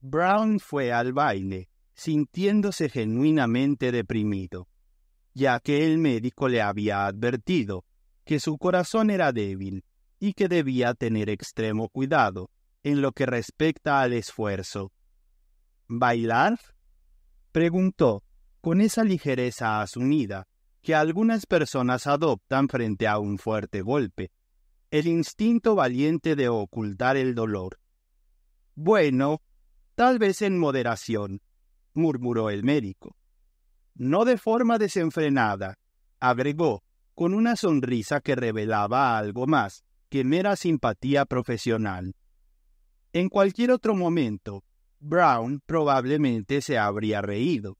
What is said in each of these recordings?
Brown fue al baile, sintiéndose genuinamente deprimido, ya que el médico le había advertido que su corazón era débil y que debía tener extremo cuidado en lo que respecta al esfuerzo. ¿Bailar? preguntó, con esa ligereza asumida que algunas personas adoptan frente a un fuerte golpe, el instinto valiente de ocultar el dolor. Bueno, Tal vez en moderación, murmuró el médico. No de forma desenfrenada, agregó, con una sonrisa que revelaba algo más que mera simpatía profesional. En cualquier otro momento, Brown probablemente se habría reído,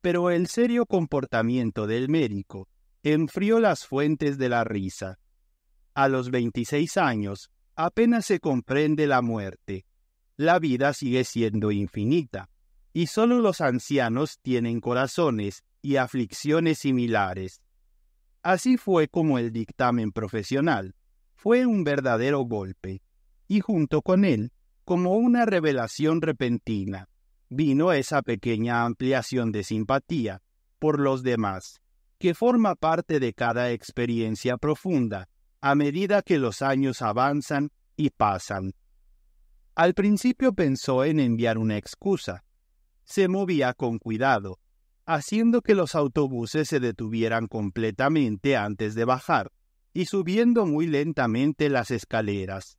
pero el serio comportamiento del médico enfrió las fuentes de la risa. A los 26 años apenas se comprende la muerte, la vida sigue siendo infinita, y solo los ancianos tienen corazones y aflicciones similares. Así fue como el dictamen profesional fue un verdadero golpe, y junto con él, como una revelación repentina, vino esa pequeña ampliación de simpatía por los demás, que forma parte de cada experiencia profunda a medida que los años avanzan y pasan. Al principio pensó en enviar una excusa. Se movía con cuidado, haciendo que los autobuses se detuvieran completamente antes de bajar, y subiendo muy lentamente las escaleras.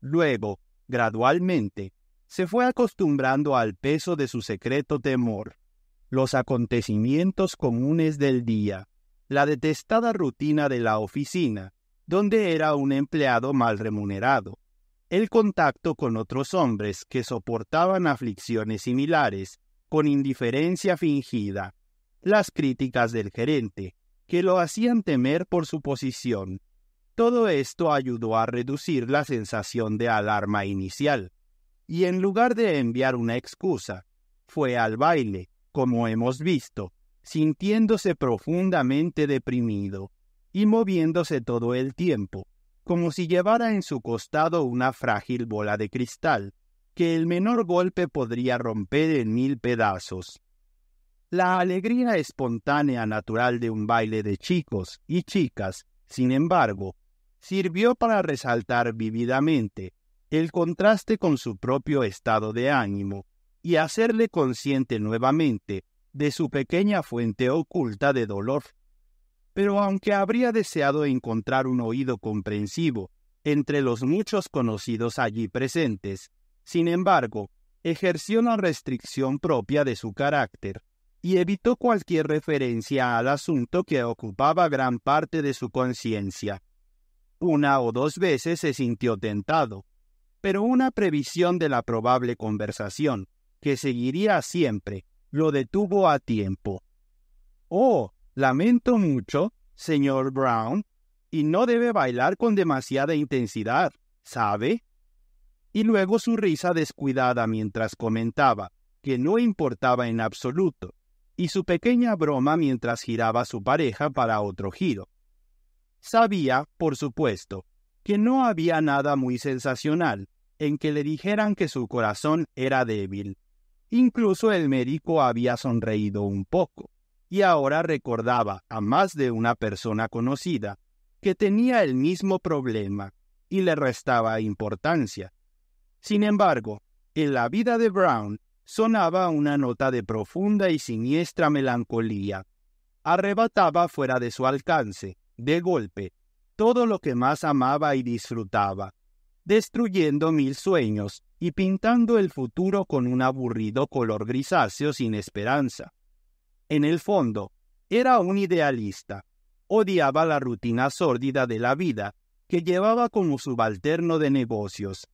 Luego, gradualmente, se fue acostumbrando al peso de su secreto temor, los acontecimientos comunes del día, la detestada rutina de la oficina, donde era un empleado mal remunerado, el contacto con otros hombres que soportaban aflicciones similares, con indiferencia fingida, las críticas del gerente, que lo hacían temer por su posición. Todo esto ayudó a reducir la sensación de alarma inicial, y en lugar de enviar una excusa, fue al baile, como hemos visto, sintiéndose profundamente deprimido y moviéndose todo el tiempo, como si llevara en su costado una frágil bola de cristal, que el menor golpe podría romper en mil pedazos. La alegría espontánea natural de un baile de chicos y chicas, sin embargo, sirvió para resaltar vividamente el contraste con su propio estado de ánimo y hacerle consciente nuevamente de su pequeña fuente oculta de dolor. Pero aunque habría deseado encontrar un oído comprensivo entre los muchos conocidos allí presentes, sin embargo, ejerció una restricción propia de su carácter y evitó cualquier referencia al asunto que ocupaba gran parte de su conciencia. Una o dos veces se sintió tentado, pero una previsión de la probable conversación, que seguiría siempre, lo detuvo a tiempo. Oh, Lamento mucho, señor Brown, y no debe bailar con demasiada intensidad, ¿sabe? Y luego su risa descuidada mientras comentaba, que no importaba en absoluto, y su pequeña broma mientras giraba su pareja para otro giro. Sabía, por supuesto, que no había nada muy sensacional en que le dijeran que su corazón era débil. Incluso el médico había sonreído un poco y ahora recordaba a más de una persona conocida que tenía el mismo problema y le restaba importancia. Sin embargo, en la vida de Brown sonaba una nota de profunda y siniestra melancolía. Arrebataba fuera de su alcance, de golpe, todo lo que más amaba y disfrutaba, destruyendo mil sueños y pintando el futuro con un aburrido color grisáceo sin esperanza. En el fondo, era un idealista. Odiaba la rutina sórdida de la vida que llevaba como subalterno de negocios.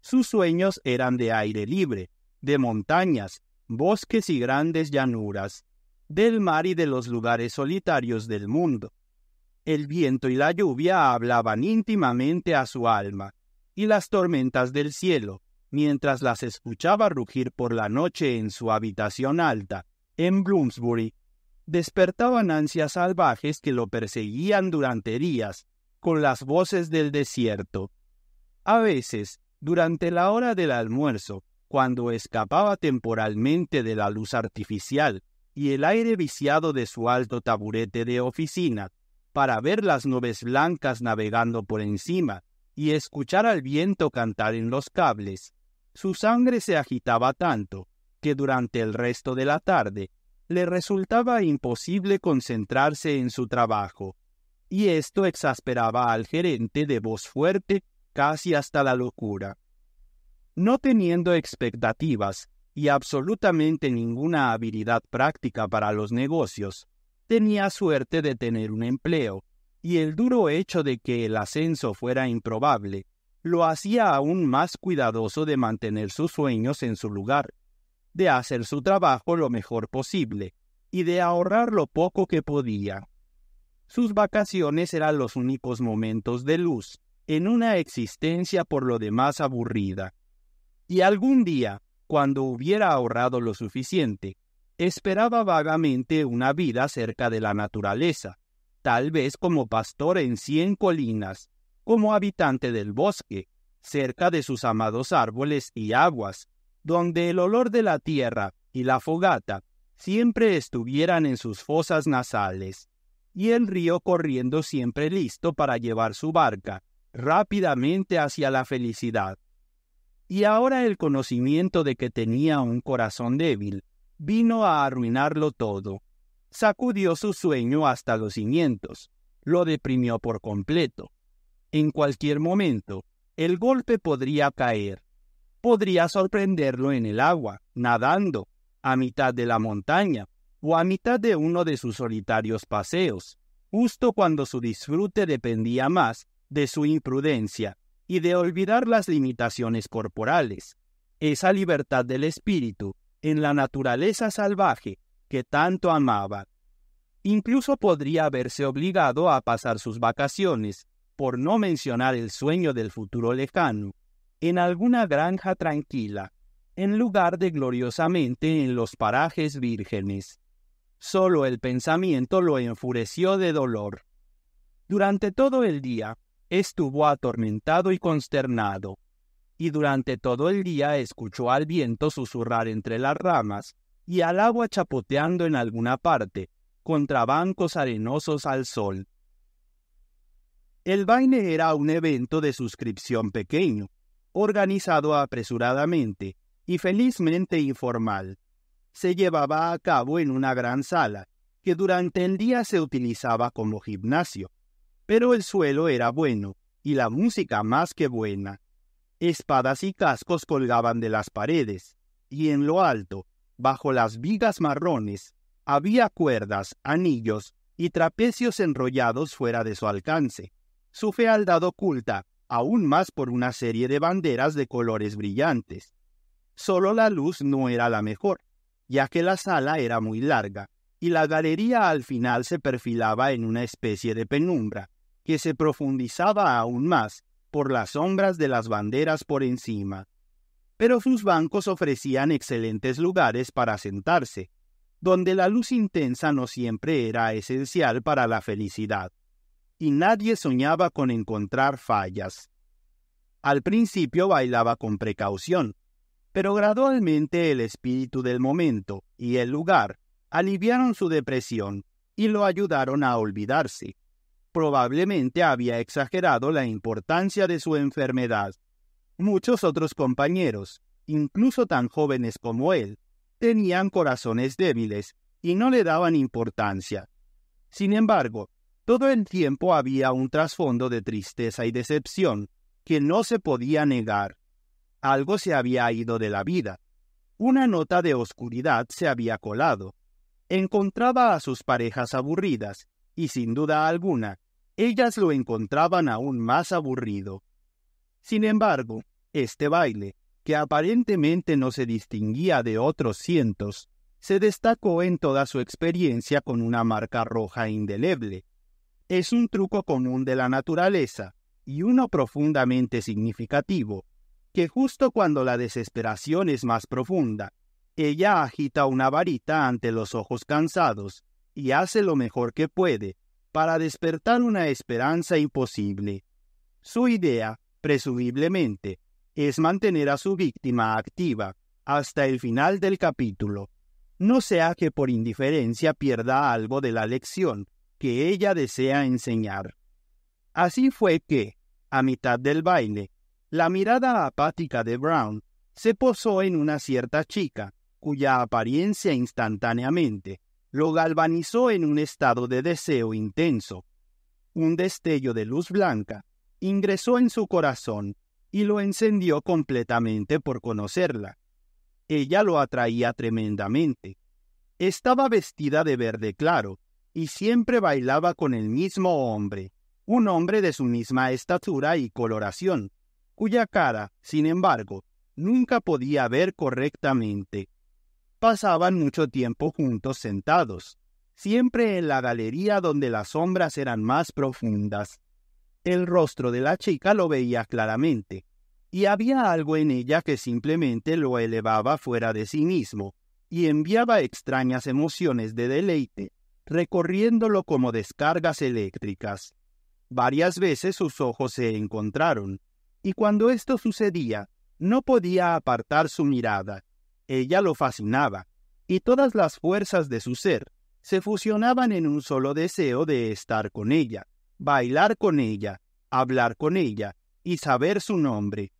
Sus sueños eran de aire libre, de montañas, bosques y grandes llanuras, del mar y de los lugares solitarios del mundo. El viento y la lluvia hablaban íntimamente a su alma, y las tormentas del cielo, mientras las escuchaba rugir por la noche en su habitación alta, en Bloomsbury, despertaban ansias salvajes que lo perseguían durante días con las voces del desierto. A veces, durante la hora del almuerzo, cuando escapaba temporalmente de la luz artificial y el aire viciado de su alto taburete de oficina, para ver las nubes blancas navegando por encima y escuchar al viento cantar en los cables, su sangre se agitaba tanto que durante el resto de la tarde le resultaba imposible concentrarse en su trabajo, y esto exasperaba al gerente de voz fuerte casi hasta la locura. No teniendo expectativas y absolutamente ninguna habilidad práctica para los negocios, tenía suerte de tener un empleo, y el duro hecho de que el ascenso fuera improbable lo hacía aún más cuidadoso de mantener sus sueños en su lugar de hacer su trabajo lo mejor posible y de ahorrar lo poco que podía. Sus vacaciones eran los únicos momentos de luz, en una existencia por lo demás aburrida. Y algún día, cuando hubiera ahorrado lo suficiente, esperaba vagamente una vida cerca de la naturaleza, tal vez como pastor en cien colinas, como habitante del bosque, cerca de sus amados árboles y aguas, donde el olor de la tierra y la fogata siempre estuvieran en sus fosas nasales, y el río corriendo siempre listo para llevar su barca rápidamente hacia la felicidad. Y ahora el conocimiento de que tenía un corazón débil vino a arruinarlo todo. Sacudió su sueño hasta los cimientos, lo deprimió por completo. En cualquier momento, el golpe podría caer, podría sorprenderlo en el agua, nadando, a mitad de la montaña o a mitad de uno de sus solitarios paseos, justo cuando su disfrute dependía más de su imprudencia y de olvidar las limitaciones corporales, esa libertad del espíritu en la naturaleza salvaje que tanto amaba. Incluso podría haberse obligado a pasar sus vacaciones, por no mencionar el sueño del futuro lejano, en alguna granja tranquila, en lugar de gloriosamente en los parajes vírgenes. Solo el pensamiento lo enfureció de dolor. Durante todo el día estuvo atormentado y consternado, y durante todo el día escuchó al viento susurrar entre las ramas y al agua chapoteando en alguna parte, contra bancos arenosos al sol. El baile era un evento de suscripción pequeño, organizado apresuradamente y felizmente informal. Se llevaba a cabo en una gran sala, que durante el día se utilizaba como gimnasio, pero el suelo era bueno y la música más que buena. Espadas y cascos colgaban de las paredes, y en lo alto, bajo las vigas marrones, había cuerdas, anillos y trapecios enrollados fuera de su alcance. Su fealdad oculta aún más por una serie de banderas de colores brillantes. Solo la luz no era la mejor, ya que la sala era muy larga, y la galería al final se perfilaba en una especie de penumbra, que se profundizaba aún más por las sombras de las banderas por encima. Pero sus bancos ofrecían excelentes lugares para sentarse, donde la luz intensa no siempre era esencial para la felicidad y nadie soñaba con encontrar fallas. Al principio bailaba con precaución, pero gradualmente el espíritu del momento y el lugar aliviaron su depresión y lo ayudaron a olvidarse. Probablemente había exagerado la importancia de su enfermedad. Muchos otros compañeros, incluso tan jóvenes como él, tenían corazones débiles y no le daban importancia. Sin embargo, todo el tiempo había un trasfondo de tristeza y decepción que no se podía negar. Algo se había ido de la vida. Una nota de oscuridad se había colado. Encontraba a sus parejas aburridas, y sin duda alguna, ellas lo encontraban aún más aburrido. Sin embargo, este baile, que aparentemente no se distinguía de otros cientos, se destacó en toda su experiencia con una marca roja indeleble, es un truco común de la naturaleza y uno profundamente significativo, que justo cuando la desesperación es más profunda, ella agita una varita ante los ojos cansados y hace lo mejor que puede para despertar una esperanza imposible. Su idea, presumiblemente, es mantener a su víctima activa hasta el final del capítulo, no sea que por indiferencia pierda algo de la lección que ella desea enseñar. Así fue que, a mitad del baile, la mirada apática de Brown se posó en una cierta chica, cuya apariencia instantáneamente lo galvanizó en un estado de deseo intenso. Un destello de luz blanca ingresó en su corazón y lo encendió completamente por conocerla. Ella lo atraía tremendamente. Estaba vestida de verde claro, y siempre bailaba con el mismo hombre, un hombre de su misma estatura y coloración, cuya cara, sin embargo, nunca podía ver correctamente. Pasaban mucho tiempo juntos sentados, siempre en la galería donde las sombras eran más profundas. El rostro de la chica lo veía claramente, y había algo en ella que simplemente lo elevaba fuera de sí mismo, y enviaba extrañas emociones de deleite recorriéndolo como descargas eléctricas. Varias veces sus ojos se encontraron, y cuando esto sucedía, no podía apartar su mirada. Ella lo fascinaba, y todas las fuerzas de su ser se fusionaban en un solo deseo de estar con ella, bailar con ella, hablar con ella y saber su nombre.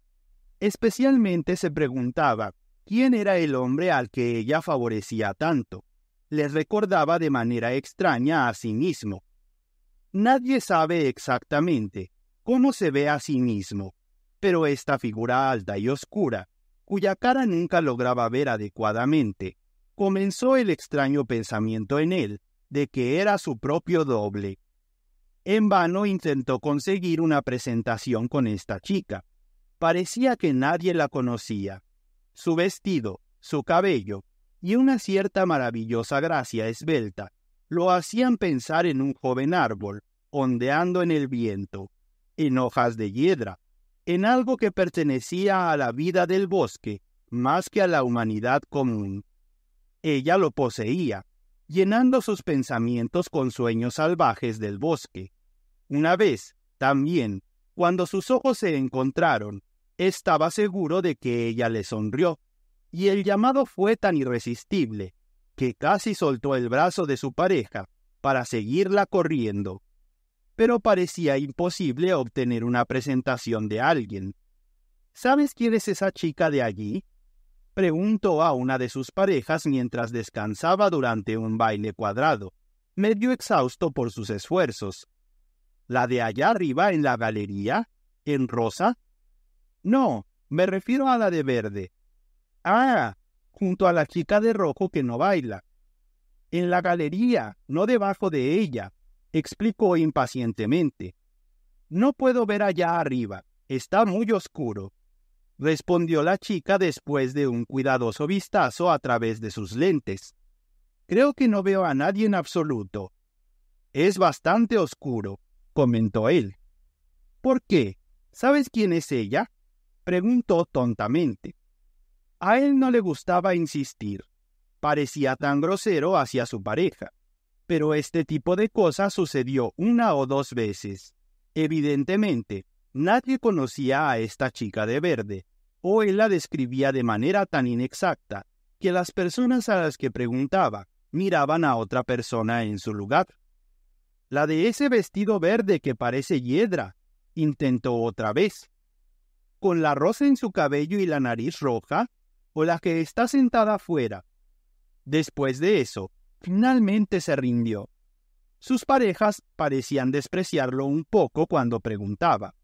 Especialmente se preguntaba quién era el hombre al que ella favorecía tanto les recordaba de manera extraña a sí mismo. Nadie sabe exactamente cómo se ve a sí mismo, pero esta figura alta y oscura, cuya cara nunca lograba ver adecuadamente, comenzó el extraño pensamiento en él de que era su propio doble. En vano intentó conseguir una presentación con esta chica. Parecía que nadie la conocía. Su vestido, su cabello, y una cierta maravillosa gracia esbelta lo hacían pensar en un joven árbol, ondeando en el viento, en hojas de hiedra, en algo que pertenecía a la vida del bosque más que a la humanidad común. Ella lo poseía, llenando sus pensamientos con sueños salvajes del bosque. Una vez, también, cuando sus ojos se encontraron, estaba seguro de que ella le sonrió, y el llamado fue tan irresistible que casi soltó el brazo de su pareja para seguirla corriendo. Pero parecía imposible obtener una presentación de alguien. ¿Sabes quién es esa chica de allí? preguntó a una de sus parejas mientras descansaba durante un baile cuadrado, medio exhausto por sus esfuerzos. ¿La de allá arriba en la galería? ¿En rosa? No, me refiero a la de verde, Ah, junto a la chica de rojo que no baila. En la galería, no debajo de ella, explicó impacientemente. No puedo ver allá arriba, está muy oscuro, respondió la chica después de un cuidadoso vistazo a través de sus lentes. Creo que no veo a nadie en absoluto. Es bastante oscuro, comentó él. ¿Por qué? ¿Sabes quién es ella? preguntó tontamente. A él no le gustaba insistir. Parecía tan grosero hacia su pareja. Pero este tipo de cosas sucedió una o dos veces. Evidentemente, nadie conocía a esta chica de verde, o él la describía de manera tan inexacta que las personas a las que preguntaba miraban a otra persona en su lugar. La de ese vestido verde que parece hiedra, intentó otra vez. Con la rosa en su cabello y la nariz roja, la que está sentada afuera. Después de eso, finalmente se rindió. Sus parejas parecían despreciarlo un poco cuando preguntaba.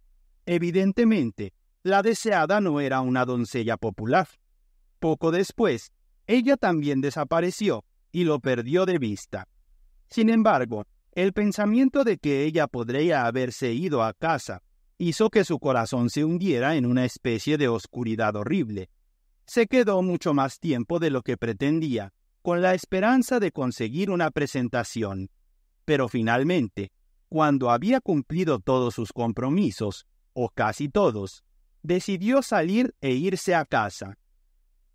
Evidentemente, la deseada no era una doncella popular. Poco después, ella también desapareció y lo perdió de vista. Sin embargo, el pensamiento de que ella podría haberse ido a casa hizo que su corazón se hundiera en una especie de oscuridad horrible, se quedó mucho más tiempo de lo que pretendía, con la esperanza de conseguir una presentación. Pero finalmente, cuando había cumplido todos sus compromisos, o casi todos, decidió salir e irse a casa.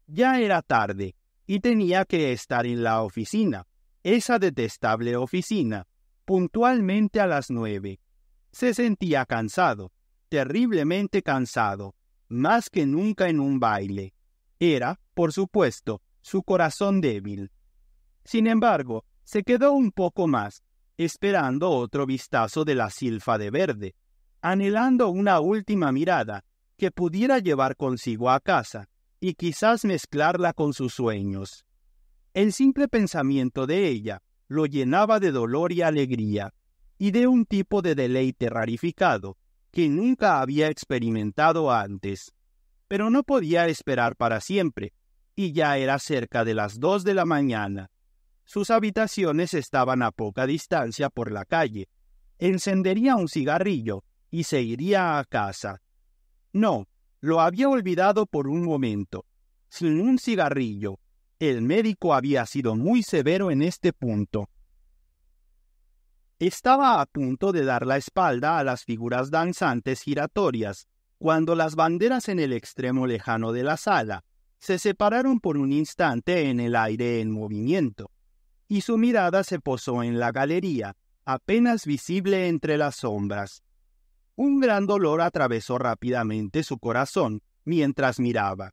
Ya era tarde, y tenía que estar en la oficina, esa detestable oficina, puntualmente a las nueve. Se sentía cansado, terriblemente cansado, más que nunca en un baile. Era, por supuesto, su corazón débil. Sin embargo, se quedó un poco más, esperando otro vistazo de la silfa de verde, anhelando una última mirada que pudiera llevar consigo a casa y quizás mezclarla con sus sueños. El simple pensamiento de ella lo llenaba de dolor y alegría, y de un tipo de deleite rarificado que nunca había experimentado antes pero no podía esperar para siempre, y ya era cerca de las dos de la mañana. Sus habitaciones estaban a poca distancia por la calle. Encendería un cigarrillo y se iría a casa. No, lo había olvidado por un momento. Sin un cigarrillo. El médico había sido muy severo en este punto. Estaba a punto de dar la espalda a las figuras danzantes giratorias cuando las banderas en el extremo lejano de la sala se separaron por un instante en el aire en movimiento, y su mirada se posó en la galería, apenas visible entre las sombras. Un gran dolor atravesó rápidamente su corazón mientras miraba.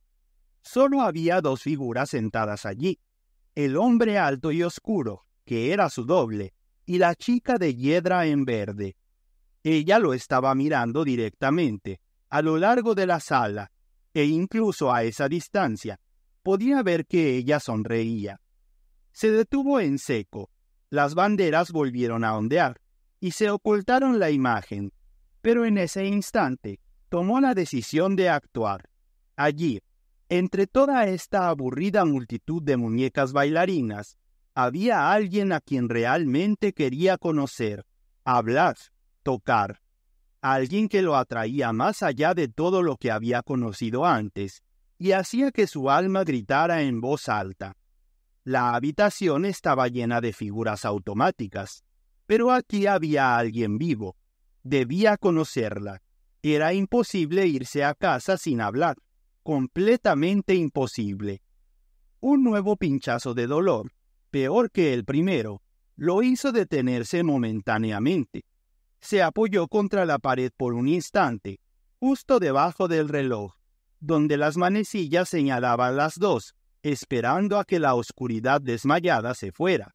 Solo había dos figuras sentadas allí, el hombre alto y oscuro, que era su doble, y la chica de hiedra en verde. Ella lo estaba mirando directamente, a lo largo de la sala e incluso a esa distancia, podía ver que ella sonreía. Se detuvo en seco, las banderas volvieron a ondear, y se ocultaron la imagen, pero en ese instante tomó la decisión de actuar. Allí, entre toda esta aburrida multitud de muñecas bailarinas, había alguien a quien realmente quería conocer, hablar, tocar alguien que lo atraía más allá de todo lo que había conocido antes, y hacía que su alma gritara en voz alta. La habitación estaba llena de figuras automáticas, pero aquí había alguien vivo. Debía conocerla. Era imposible irse a casa sin hablar. Completamente imposible. Un nuevo pinchazo de dolor, peor que el primero, lo hizo detenerse momentáneamente se apoyó contra la pared por un instante, justo debajo del reloj, donde las manecillas señalaban las dos, esperando a que la oscuridad desmayada se fuera.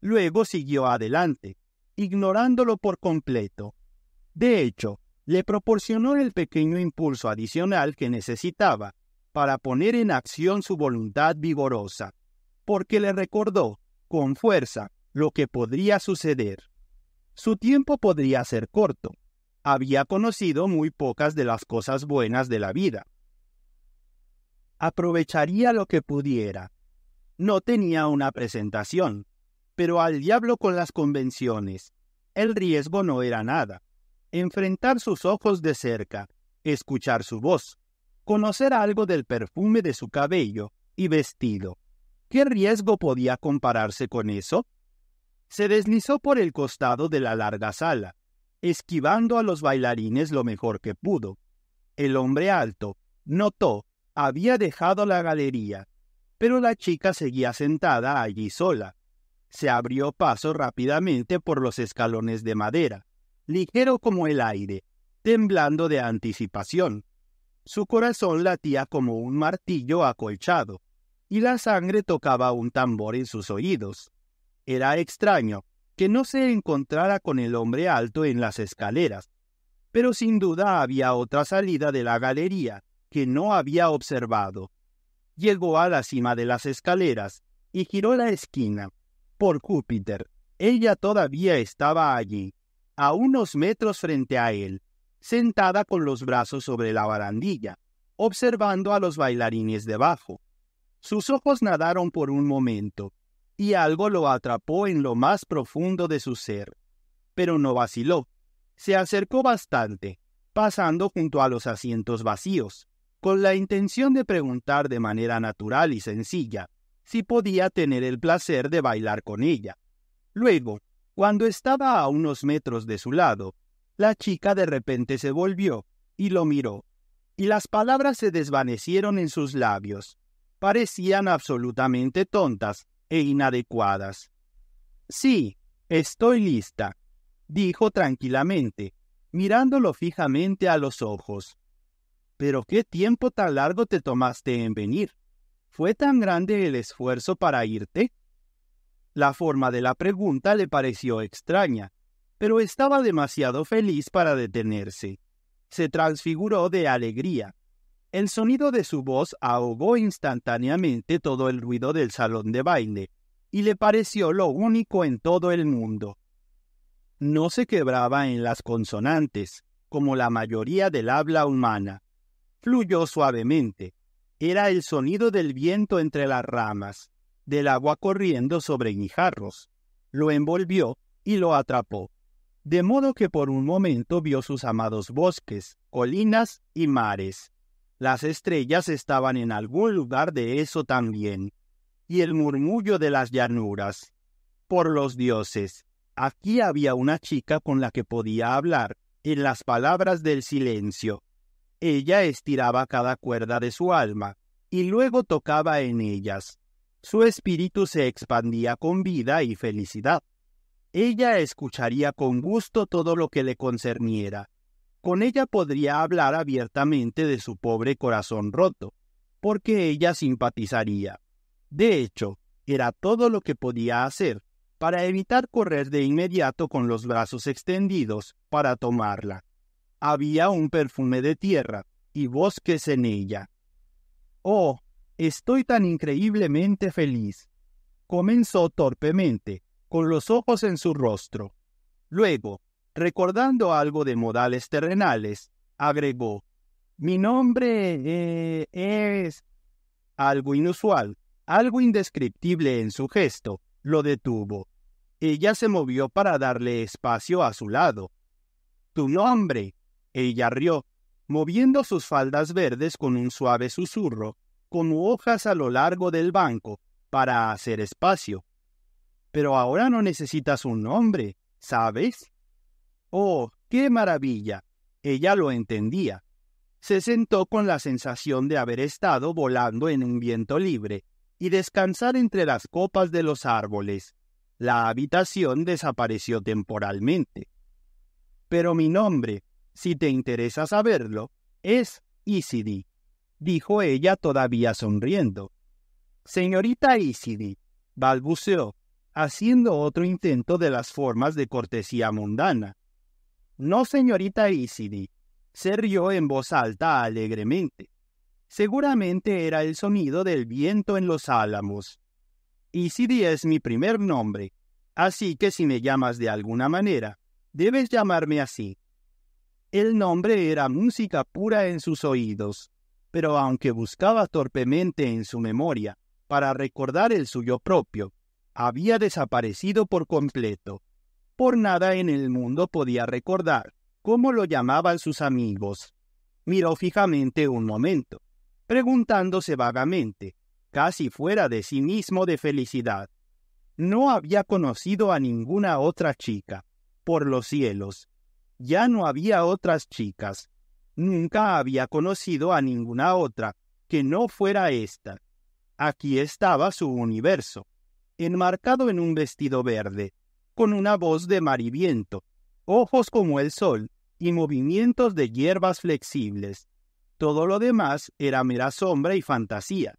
Luego siguió adelante, ignorándolo por completo. De hecho, le proporcionó el pequeño impulso adicional que necesitaba para poner en acción su voluntad vigorosa, porque le recordó, con fuerza, lo que podría suceder. Su tiempo podría ser corto. Había conocido muy pocas de las cosas buenas de la vida. Aprovecharía lo que pudiera. No tenía una presentación, pero al diablo con las convenciones. El riesgo no era nada. Enfrentar sus ojos de cerca, escuchar su voz, conocer algo del perfume de su cabello y vestido. ¿Qué riesgo podía compararse con eso? Se deslizó por el costado de la larga sala, esquivando a los bailarines lo mejor que pudo. El hombre alto, notó, había dejado la galería, pero la chica seguía sentada allí sola. Se abrió paso rápidamente por los escalones de madera, ligero como el aire, temblando de anticipación. Su corazón latía como un martillo acolchado, y la sangre tocaba un tambor en sus oídos. Era extraño que no se encontrara con el hombre alto en las escaleras, pero sin duda había otra salida de la galería que no había observado. Llegó a la cima de las escaleras y giró la esquina. Por Júpiter, ella todavía estaba allí, a unos metros frente a él, sentada con los brazos sobre la barandilla, observando a los bailarines debajo. Sus ojos nadaron por un momento y algo lo atrapó en lo más profundo de su ser. Pero no vaciló. Se acercó bastante, pasando junto a los asientos vacíos, con la intención de preguntar de manera natural y sencilla si podía tener el placer de bailar con ella. Luego, cuando estaba a unos metros de su lado, la chica de repente se volvió y lo miró, y las palabras se desvanecieron en sus labios. Parecían absolutamente tontas e inadecuadas. Sí, estoy lista, dijo tranquilamente, mirándolo fijamente a los ojos. Pero qué tiempo tan largo te tomaste en venir. ¿Fue tan grande el esfuerzo para irte? La forma de la pregunta le pareció extraña, pero estaba demasiado feliz para detenerse. Se transfiguró de alegría. El sonido de su voz ahogó instantáneamente todo el ruido del salón de baile, y le pareció lo único en todo el mundo. No se quebraba en las consonantes, como la mayoría del habla humana. Fluyó suavemente. Era el sonido del viento entre las ramas, del agua corriendo sobre guijarros. Lo envolvió y lo atrapó, de modo que por un momento vio sus amados bosques, colinas y mares las estrellas estaban en algún lugar de eso también, y el murmullo de las llanuras. Por los dioses, aquí había una chica con la que podía hablar, en las palabras del silencio. Ella estiraba cada cuerda de su alma, y luego tocaba en ellas. Su espíritu se expandía con vida y felicidad. Ella escucharía con gusto todo lo que le concerniera, con ella podría hablar abiertamente de su pobre corazón roto, porque ella simpatizaría. De hecho, era todo lo que podía hacer para evitar correr de inmediato con los brazos extendidos para tomarla. Había un perfume de tierra y bosques en ella. Oh, estoy tan increíblemente feliz. Comenzó torpemente, con los ojos en su rostro. Luego, Recordando algo de modales terrenales, agregó, mi nombre eh, es algo inusual, algo indescriptible en su gesto, lo detuvo. Ella se movió para darle espacio a su lado. Tu nombre. Ella rió, moviendo sus faldas verdes con un suave susurro, con hojas a lo largo del banco, para hacer espacio. Pero ahora no necesitas un nombre, ¿sabes? ¡Oh, qué maravilla! Ella lo entendía. Se sentó con la sensación de haber estado volando en un viento libre y descansar entre las copas de los árboles. La habitación desapareció temporalmente. Pero mi nombre, si te interesa saberlo, es Isidi, dijo ella todavía sonriendo. Señorita Isidi, balbuceó, haciendo otro intento de las formas de cortesía mundana. No, señorita Isidi, se rió en voz alta alegremente. Seguramente era el sonido del viento en los álamos. Isidi es mi primer nombre, así que si me llamas de alguna manera, debes llamarme así. El nombre era música pura en sus oídos, pero aunque buscaba torpemente en su memoria para recordar el suyo propio, había desaparecido por completo. Por nada en el mundo podía recordar cómo lo llamaban sus amigos. Miró fijamente un momento, preguntándose vagamente, casi fuera de sí mismo de felicidad. No había conocido a ninguna otra chica, por los cielos. Ya no había otras chicas. Nunca había conocido a ninguna otra que no fuera esta. Aquí estaba su universo, enmarcado en un vestido verde, con una voz de mar ojos como el sol y movimientos de hierbas flexibles. Todo lo demás era mera sombra y fantasía.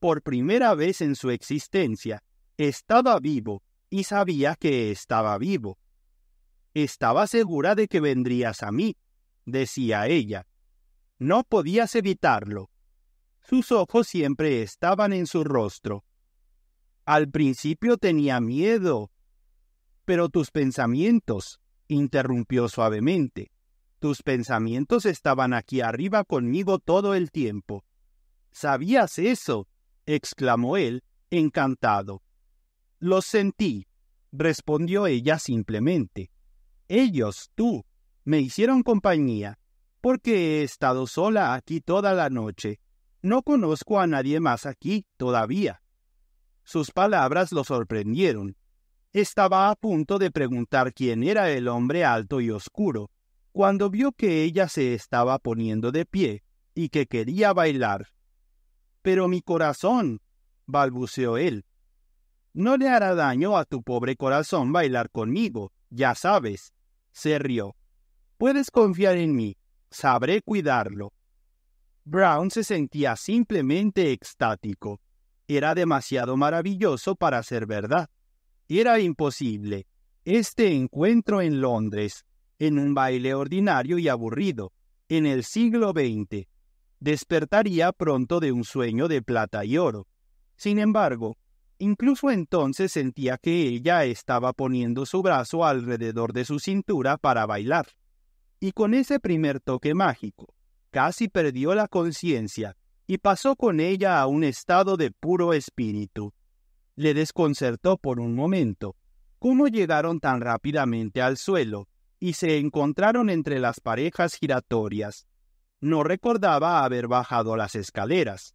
Por primera vez en su existencia, estaba vivo y sabía que estaba vivo. Estaba segura de que vendrías a mí, decía ella. No podías evitarlo. Sus ojos siempre estaban en su rostro. Al principio tenía miedo, pero tus pensamientos, interrumpió suavemente, tus pensamientos estaban aquí arriba conmigo todo el tiempo. ¿Sabías eso? exclamó él, encantado. Los sentí, respondió ella simplemente. Ellos, tú, me hicieron compañía, porque he estado sola aquí toda la noche. No conozco a nadie más aquí todavía. Sus palabras lo sorprendieron, estaba a punto de preguntar quién era el hombre alto y oscuro, cuando vio que ella se estaba poniendo de pie y que quería bailar. Pero mi corazón, balbuceó él. No le hará daño a tu pobre corazón bailar conmigo, ya sabes. Se rió. Puedes confiar en mí, sabré cuidarlo. Brown se sentía simplemente extático. Era demasiado maravilloso para ser verdad. Era imposible. Este encuentro en Londres, en un baile ordinario y aburrido, en el siglo XX, despertaría pronto de un sueño de plata y oro. Sin embargo, incluso entonces sentía que ella estaba poniendo su brazo alrededor de su cintura para bailar. Y con ese primer toque mágico, casi perdió la conciencia y pasó con ella a un estado de puro espíritu le desconcertó por un momento. ¿Cómo llegaron tan rápidamente al suelo y se encontraron entre las parejas giratorias? No recordaba haber bajado las escaleras.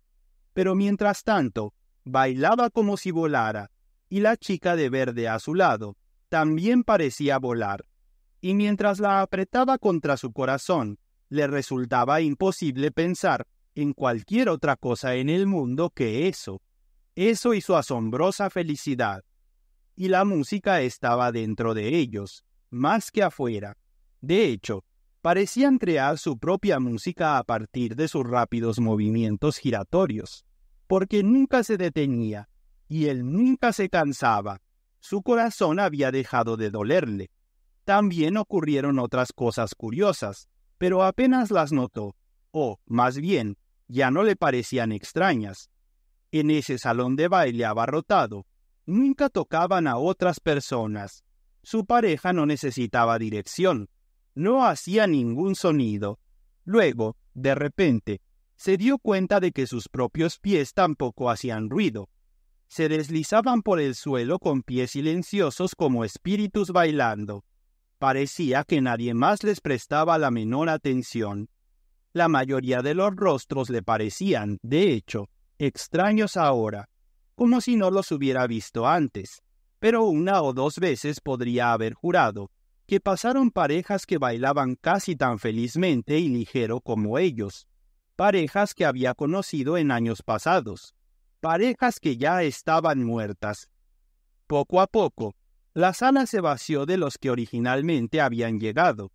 Pero mientras tanto, bailaba como si volara, y la chica de verde a su lado también parecía volar. Y mientras la apretaba contra su corazón, le resultaba imposible pensar en cualquier otra cosa en el mundo que eso. Eso y su asombrosa felicidad. Y la música estaba dentro de ellos, más que afuera. De hecho, parecían crear su propia música a partir de sus rápidos movimientos giratorios, porque nunca se detenía, y él nunca se cansaba. Su corazón había dejado de dolerle. También ocurrieron otras cosas curiosas, pero apenas las notó, o, más bien, ya no le parecían extrañas, en ese salón de baile abarrotado, nunca tocaban a otras personas. Su pareja no necesitaba dirección, no hacía ningún sonido. Luego, de repente, se dio cuenta de que sus propios pies tampoco hacían ruido. Se deslizaban por el suelo con pies silenciosos como espíritus bailando. Parecía que nadie más les prestaba la menor atención. La mayoría de los rostros le parecían, de hecho, extraños ahora, como si no los hubiera visto antes, pero una o dos veces podría haber jurado que pasaron parejas que bailaban casi tan felizmente y ligero como ellos, parejas que había conocido en años pasados, parejas que ya estaban muertas. Poco a poco, la sala se vació de los que originalmente habían llegado,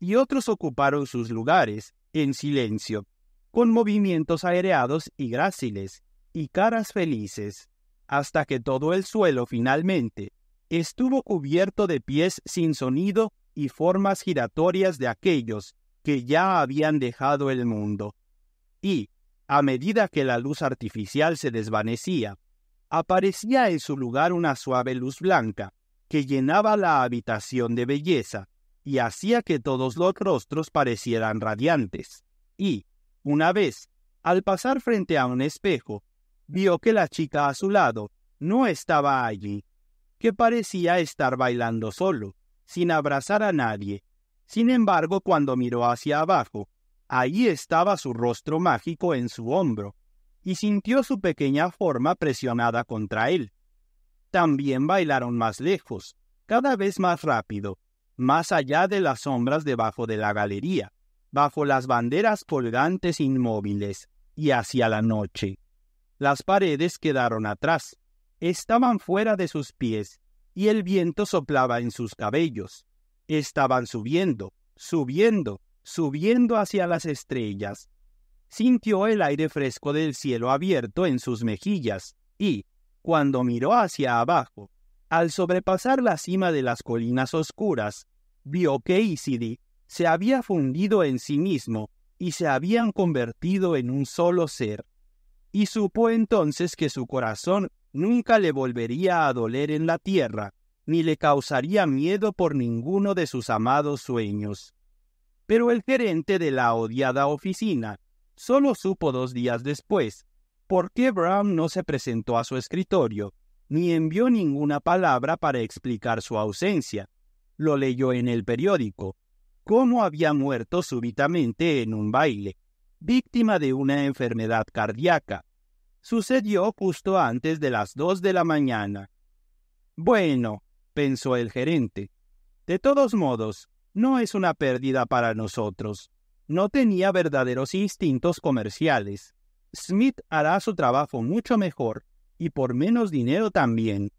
y otros ocuparon sus lugares, en silencio, con movimientos aireados y gráciles, y caras felices, hasta que todo el suelo finalmente estuvo cubierto de pies sin sonido y formas giratorias de aquellos que ya habían dejado el mundo. Y, a medida que la luz artificial se desvanecía, aparecía en su lugar una suave luz blanca, que llenaba la habitación de belleza, y hacía que todos los rostros parecieran radiantes. Y, una vez, al pasar frente a un espejo, vio que la chica a su lado no estaba allí, que parecía estar bailando solo, sin abrazar a nadie. Sin embargo, cuando miró hacia abajo, allí estaba su rostro mágico en su hombro, y sintió su pequeña forma presionada contra él. También bailaron más lejos, cada vez más rápido, más allá de las sombras debajo de la galería bajo las banderas colgantes inmóviles y hacia la noche. Las paredes quedaron atrás, estaban fuera de sus pies, y el viento soplaba en sus cabellos. Estaban subiendo, subiendo, subiendo hacia las estrellas. Sintió el aire fresco del cielo abierto en sus mejillas, y, cuando miró hacia abajo, al sobrepasar la cima de las colinas oscuras, vio que Isidi se había fundido en sí mismo y se habían convertido en un solo ser. Y supo entonces que su corazón nunca le volvería a doler en la tierra, ni le causaría miedo por ninguno de sus amados sueños. Pero el gerente de la odiada oficina solo supo dos días después por qué Brown no se presentó a su escritorio, ni envió ninguna palabra para explicar su ausencia. Lo leyó en el periódico, cómo había muerto súbitamente en un baile, víctima de una enfermedad cardíaca. Sucedió justo antes de las dos de la mañana. Bueno, pensó el gerente. De todos modos, no es una pérdida para nosotros. No tenía verdaderos instintos comerciales. Smith hará su trabajo mucho mejor y por menos dinero también.